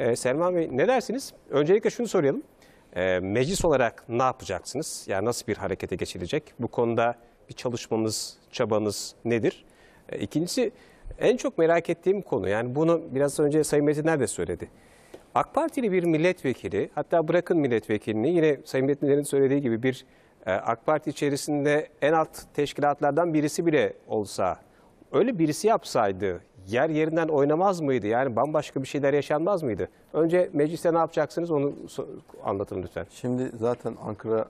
E, Selman Bey ne dersiniz? Öncelikle şunu sorayım. E, ee, meclis olarak ne yapacaksınız? Yani nasıl bir harekete geçilecek? Bu konuda bir çalışmanız, çabanız nedir? E, ikincisi en çok merak ettiğim konu. Yani bunu biraz önce Sayın Metinler de söyledi. AK Partili bir milletvekili, hatta bırakın milletvekilini yine Sayın Metinler'in söylediği gibi bir e, AK Parti içerisinde en alt teşkilatlardan birisi bile olsa öyle birisi yapsaydı yer yerinden oynamaz mıydı? Yani bambaşka bir şeyler yaşanmaz mıydı? Önce mecliste ne yapacaksınız onu anlatın lütfen. Şimdi zaten Ankara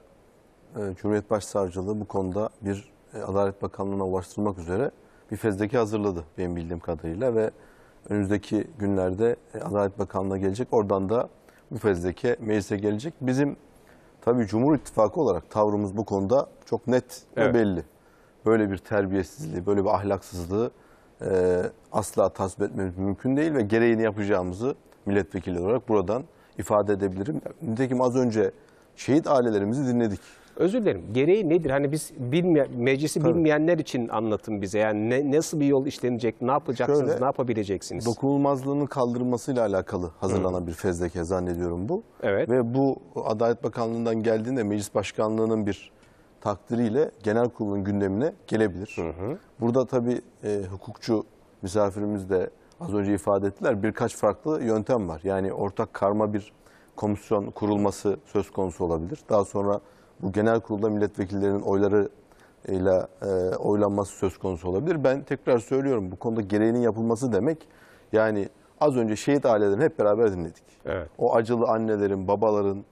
e, Cumhuriyet Başsavcılığı bu konuda bir e, Adalet Bakanlığı'na ulaştırmak üzere bir fezleke hazırladı benim bildiğim kadarıyla ve önümüzdeki günlerde e, Adalet Bakanlığı gelecek. Oradan da bu fezleke meclise gelecek. Bizim tabii Cumhur İttifakı olarak tavrımız bu konuda çok net evet. ve belli. Böyle bir terbiyesizliği, böyle bir ahlaksızlığı e, asla tasvip etmemiz mümkün değil ve gereğini yapacağımızı milletvekili olarak buradan ifade edebilirim. Nitekim az önce şehit ailelerimizi dinledik. Özür dilerim. Gereği nedir? Hani biz bilme, meclisi Tabii. bilmeyenler için anlatın bize. Yani ne, nasıl bir yol işlenecek, ne yapacaksınız, Şöyle, ne yapabileceksiniz? Dokunulmazlığının kaldırılmasıyla alakalı hazırlanan Hı. bir fezleke zannediyorum bu. Evet. Ve bu Adalet Bakanlığı'ndan geldiğinde meclis başkanlığının bir takdiriyle genel kurulun gündemine gelebilir. Hı hı. Burada tabii e, hukukçu misafirimiz de az önce ifade ettiler birkaç farklı yöntem var. Yani ortak karma bir komisyon kurulması söz konusu olabilir. Daha sonra bu genel kurulda milletvekillerinin oyları ile oylanması söz konusu olabilir. Ben tekrar söylüyorum bu konuda gereğinin yapılması demek yani az önce şehit ailelerini hep beraber dinledik. Evet. O acılı annelerin, babaların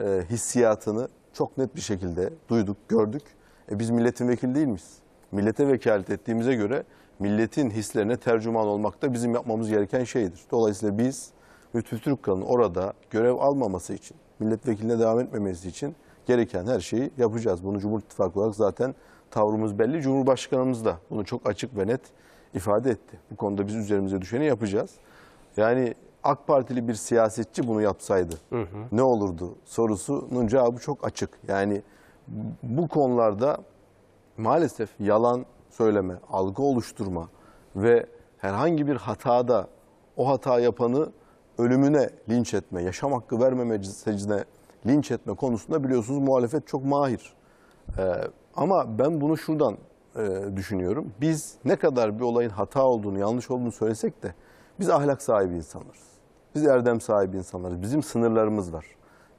e, hissiyatını çok net bir şekilde duyduk, gördük. E biz milletin vekili değil miyiz? Millete vekalet ettiğimize göre milletin hislerine tercüman olmak da bizim yapmamız gereken şeydir. Dolayısıyla biz Lütfü Türkkan'ın orada görev almaması için, milletvekiline devam etmemesi için gereken her şeyi yapacağız. Bunu Cumhur İttifakı olarak zaten tavrımız belli. Cumhurbaşkanımız da bunu çok açık ve net ifade etti. Bu konuda biz üzerimize düşeni yapacağız. Yani AK Partili bir siyasetçi bunu yapsaydı hı hı. ne olurdu sorusunun cevabı çok açık. Yani bu konularda maalesef yalan söyleme, algı oluşturma ve herhangi bir hatada o hata yapanı ölümüne linç etme, yaşam hakkı vermeme secine linç etme konusunda biliyorsunuz muhalefet çok mahir. Ee, ama ben bunu şuradan e, düşünüyorum. Biz ne kadar bir olayın hata olduğunu, yanlış olduğunu söylesek de biz ahlak sahibi insanlarız. Biz erdem sahibi insanlarız. Bizim sınırlarımız var.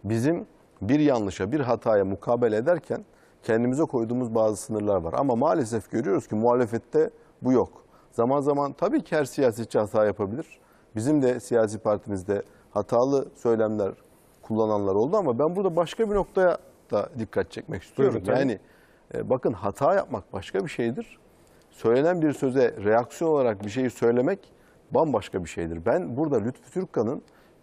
Bizim bir yanlışa, bir hataya mukabele ederken kendimize koyduğumuz bazı sınırlar var. Ama maalesef görüyoruz ki muhalefette bu yok. Zaman zaman tabii ki her siyasetçi hata yapabilir. Bizim de siyasi partimizde hatalı söylemler kullananlar oldu ama ben burada başka bir noktaya da dikkat çekmek istiyorum. Buyurun, yani e, bakın hata yapmak başka bir şeydir. Söylenen bir söze reaksiyon olarak bir şeyi söylemek bambaşka bir şeydir. Ben burada Lütfü Türkkan'ın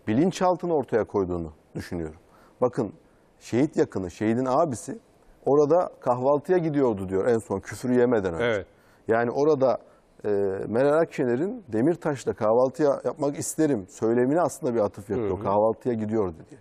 bilinçaltını ortaya koyduğunu düşünüyorum. Bakın şehit yakını, şehidin abisi orada kahvaltıya gidiyordu diyor en son küfürü yemeden önce. Evet. Yani orada e, Meral Akşener'in Demirtaş'la kahvaltıya yapmak isterim söylemine aslında bir atıf yapıyor. Hı hı. Kahvaltıya gidiyordu diye.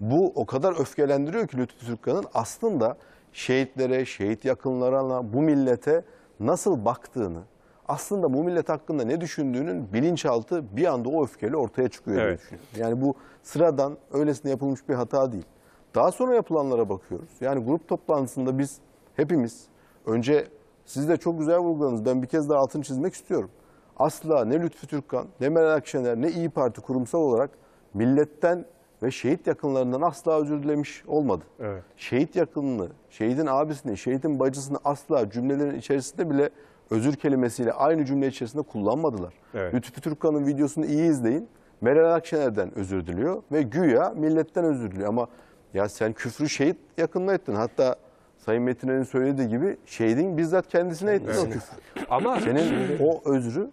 Bu o kadar öfkelendiriyor ki Lütfü Türkkan'ın aslında şehitlere, şehit yakınlarına, bu millete nasıl baktığını, aslında bu millet hakkında ne düşündüğünün bilinçaltı bir anda o öfkeyle ortaya çıkıyor evet. düşünüyorum. Yani bu sıradan öylesine yapılmış bir hata değil. Daha sonra yapılanlara bakıyoruz. Yani grup toplantısında biz hepimiz önce siz de çok güzel vurguladınız. Ben bir kez daha altını çizmek istiyorum. Asla ne Lütfü Türkkan, ne Meral Akşener, ne İyi Parti kurumsal olarak milletten ve şehit yakınlarından asla özür dilemiş olmadı. Evet. Şehit yakınını, şehidin abisini, şehidin bacısını asla cümlelerin içerisinde bile özür kelimesiyle aynı cümle içerisinde kullanmadılar. Evet. Lütfü Türkkan'ın videosunu iyi izleyin. Meral Akşener'den özür diliyor ve güya milletten özür diliyor. Ama ya sen küfrü şehit yakınına ettin. Hatta Sayın Metin'in söylediği gibi şehidin bizzat kendisine ettin evet. o küfrü. Ama senin o özrü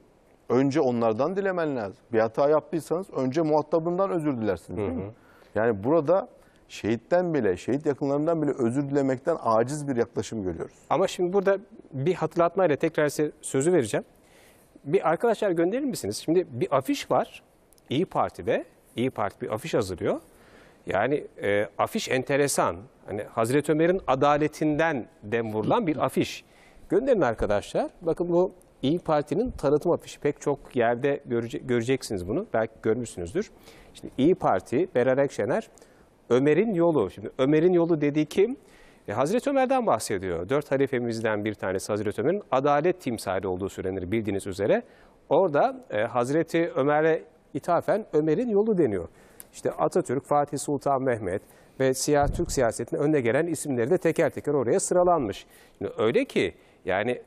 önce onlardan dilemen lazım. Bir hata yaptıysanız önce muhatabından özür dilersiniz hı hı. Yani burada şehitten bile, şehit yakınlarından bile özür dilemekten aciz bir yaklaşım görüyoruz. Ama şimdi burada bir hatırlatmayla tekrar size sözü vereceğim. Bir arkadaşlar gönderir misiniz? Şimdi bir afiş var İyi Parti'de. İyi Parti bir afiş hazırlıyor. Yani e, afiş enteresan. Hani Hazreti Ömer'in adaletinden dem vurulan bir afiş. Gönderin arkadaşlar. Bakın bu İyi Parti'nin tanıtım afişi. Pek çok yerde göreceksiniz bunu. Belki görmüşsünüzdür. Şimdi İyi Parti, Berat Şener. Ömer'in yolu. Şimdi Ömer'in yolu dediği kim? E, Hazreti Ömer'den bahsediyor. Dört halifemizden bir tanesi Hazreti Ömer'in adalet timsali olduğu söylenir bildiğiniz üzere. Orada e, Hazreti Ömer'e ithafen Ömer'in yolu deniyor. İşte Atatürk, Fatih Sultan Mehmet ve siyah Türk siyasetinin önde gelen isimleri de teker teker oraya sıralanmış. Şimdi öyle ki yani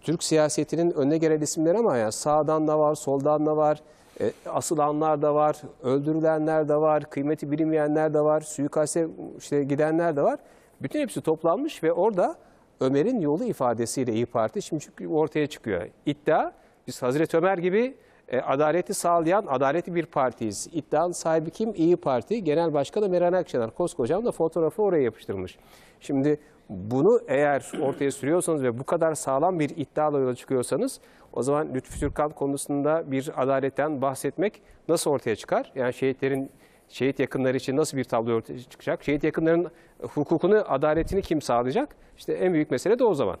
Türk siyasetinin önüne gelen isimler ama yani sağdan da var, soldan da var. E, asılanlar da var, öldürülenler de var, kıymeti bilinmeyenler de var, suikaste işte gidenler de var. Bütün hepsi toplanmış ve orada Ömer'in yolu ifadesiyle İyi Parti şimdi çünkü ortaya çıkıyor. İddia biz Hazreti Ömer gibi e, adaleti sağlayan adaletli bir partiyiz. İddianın sahibi kim? İyi Parti Genel Başkanı Meral Akşener. Koskocam da fotoğrafı oraya yapıştırmış. Şimdi bunu eğer ortaya sürüyorsanız ve bu kadar sağlam bir iddialı yola çıkıyorsanız o zaman Lütfü Türkan konusunda bir adaletten bahsetmek nasıl ortaya çıkar? Yani şehitlerin şehit yakınları için nasıl bir tablo ortaya çıkacak? Şehit yakınların hukukunu, adaletini kim sağlayacak? İşte en büyük mesele de o zaman.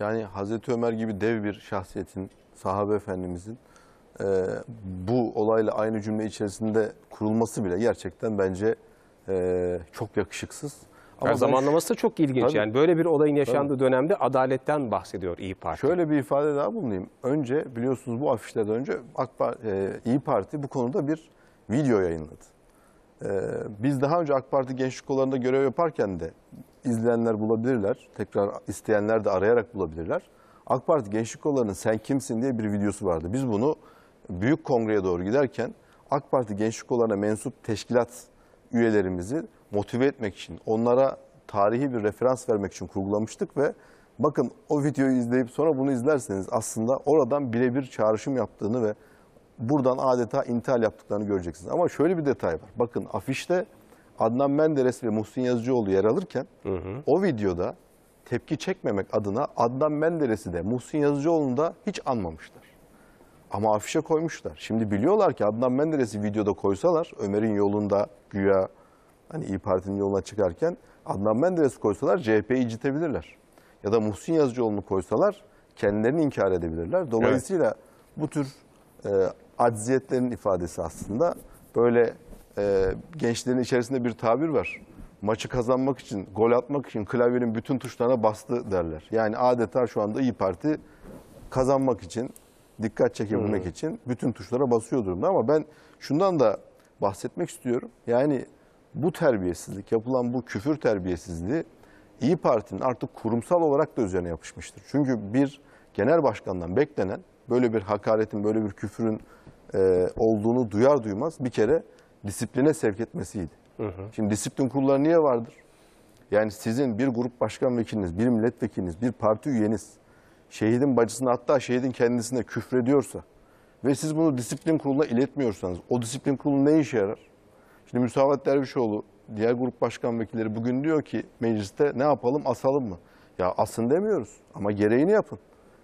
Yani Hazreti Ömer gibi dev bir şahsiyetin, sahabe efendimizin e, bu olayla aynı cümle içerisinde kurulması bile gerçekten bence e, çok yakışıksız. Ama yani zamanlaması da çok ilginç. Tabii, yani böyle bir olayın yaşandığı tabii. dönemde adaletten bahsediyor İyi Parti. Şöyle bir ifade daha bulunayım. Önce biliyorsunuz bu afişlerden önce AK Parti, e, İyi Parti bu konuda bir video yayınladı. E, biz daha önce AK Parti gençlik kollarında görev yaparken de izleyenler bulabilirler. Tekrar isteyenler de arayarak bulabilirler. AK Parti gençlik kollarının sen kimsin diye bir videosu vardı. Biz bunu büyük kongreye doğru giderken AK Parti gençlik kollarına mensup teşkilat üyelerimizi motive etmek için, onlara tarihi bir referans vermek için kurgulamıştık ve bakın o videoyu izleyip sonra bunu izlerseniz aslında oradan birebir çağrışım yaptığını ve buradan adeta intihal yaptıklarını göreceksiniz. Ama şöyle bir detay var. Bakın afişte Adnan Menderes ve Muhsin Yazıcıoğlu yer alırken hı hı. o videoda tepki çekmemek adına Adnan Menderes'i de Muhsin Yazıcıoğlu'nu da hiç anmamışlar. Ama afişe koymuşlar. Şimdi biliyorlar ki Adnan Menderes'i videoda koysalar Ömer'in yolunda güya Hani İyi Parti'nin yoluna çıkarken Adnan Menderes koysalar CHP'yi incitebilirler. Ya da Muhsin Yazıcıoğlu'nu koysalar kendilerini inkar edebilirler. Dolayısıyla evet. bu tür e, acziyetlerin ifadesi aslında böyle e, gençlerin içerisinde bir tabir var. Maçı kazanmak için, gol atmak için klavyenin bütün tuşlarına bastı derler. Yani adeta şu anda İyi Parti kazanmak için, dikkat çekebilmek hmm. için bütün tuşlara basıyor durumda. Ama ben şundan da bahsetmek istiyorum. Yani bu terbiyesizlik, yapılan bu küfür terbiyesizliği İyi Parti'nin artık kurumsal olarak da üzerine yapışmıştır. Çünkü bir genel başkandan beklenen böyle bir hakaretin, böyle bir küfürün e, olduğunu duyar duymaz bir kere disipline sevk etmesiydi. Hı hı. Şimdi disiplin kurulları niye vardır? Yani sizin bir grup başkan vekiliniz, bir milletvekiliniz, bir parti üyeniz şehidin bacısına hatta şehidin kendisine küfrediyorsa ve siz bunu disiplin kuruluna iletmiyorsanız o disiplin kurulu ne işe yarar? Şimdi Müsavat Dervişoğlu, diğer grup başkan vekilleri bugün diyor ki mecliste ne yapalım asalım mı? Ya asın demiyoruz ama gereğini yapın.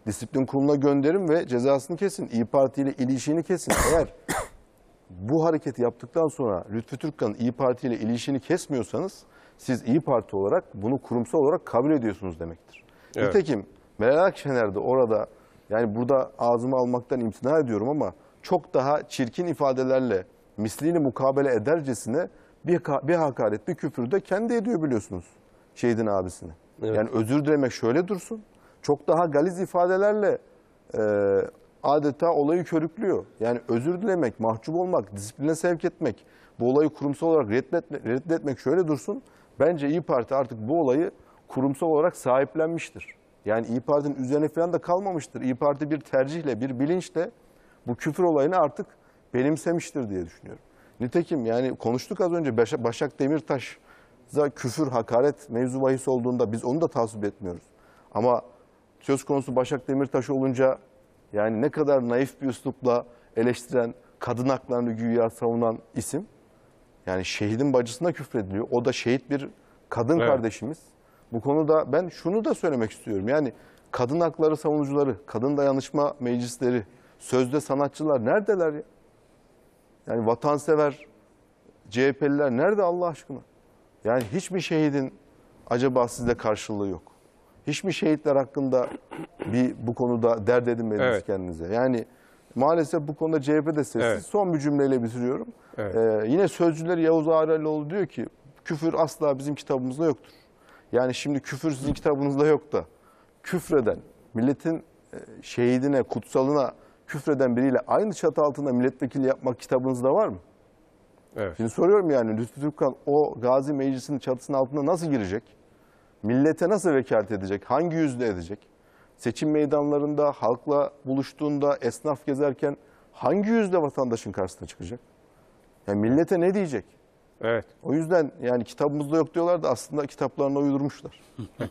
Disiplin kuruluna gönderin ve cezasını kesin. İyi Parti ile ilişiğini kesin. Eğer bu hareketi yaptıktan sonra Lütfü Türkkan'ın İyi Parti ile ilişiğini kesmiyorsanız siz İyi Parti olarak bunu kurumsal olarak kabul ediyorsunuz demektir. Evet. Nitekim Meral Akşener orada yani burada ağzımı almaktan imtina ediyorum ama çok daha çirkin ifadelerle Mislini mukabele edercesine bir, bir hakaret, bir küfür de kendi ediyor biliyorsunuz şehidin abisine. Evet. Yani özür dilemek şöyle dursun. Çok daha galiz ifadelerle e, adeta olayı körüklüyor. Yani özür dilemek, mahcup olmak, disipline sevk etmek, bu olayı kurumsal olarak reddetme, reddetmek şöyle dursun. Bence İyi Parti artık bu olayı kurumsal olarak sahiplenmiştir. Yani İyi Parti'nin üzerine falan da kalmamıştır. İyi Parti bir tercihle, bir bilinçle bu küfür olayını artık benimsemiştir diye düşünüyorum. Nitekim yani konuştuk az önce Başak Demirtaş küfür, hakaret mevzu bahis olduğunda biz onu da tasvip etmiyoruz. Ama söz konusu Başak Demirtaş olunca yani ne kadar naif bir üslupla eleştiren, kadın haklarını güya savunan isim yani şehidin bacısına küfrediliyor. O da şehit bir kadın evet. kardeşimiz. Bu konuda ben şunu da söylemek istiyorum. Yani kadın hakları savunucuları, kadın dayanışma meclisleri, sözde sanatçılar neredeler ya? Yani vatansever CHP'liler nerede Allah aşkına? Yani hiçbir şehidin acaba sizde karşılığı yok. Hiçbir şehitler hakkında bir bu konuda dert edinmediniz evet. kendinize. Yani maalesef bu konuda CHP de sessiz. Evet. Son bir cümleyle bitiriyorum. Evet. Ee, yine sözcüler Yavuz Ağrelioğlu diyor ki küfür asla bizim kitabımızda yoktur. Yani şimdi küfür sizin kitabınızda yok da küfreden milletin e, şehidine, kutsalına küfreden biriyle aynı çatı altında milletvekili yapmak kitabınızda var mı? Evet. Şimdi soruyorum yani Lütfü Türkkan o Gazi Meclisi'nin çatısının altında nasıl girecek? Millete nasıl vekalet edecek? Hangi yüzde edecek? Seçim meydanlarında, halkla buluştuğunda, esnaf gezerken hangi yüzde vatandaşın karşısına çıkacak? Yani millete ne diyecek? Evet. O yüzden yani kitabımızda yok diyorlar da aslında kitaplarını uydurmuşlar.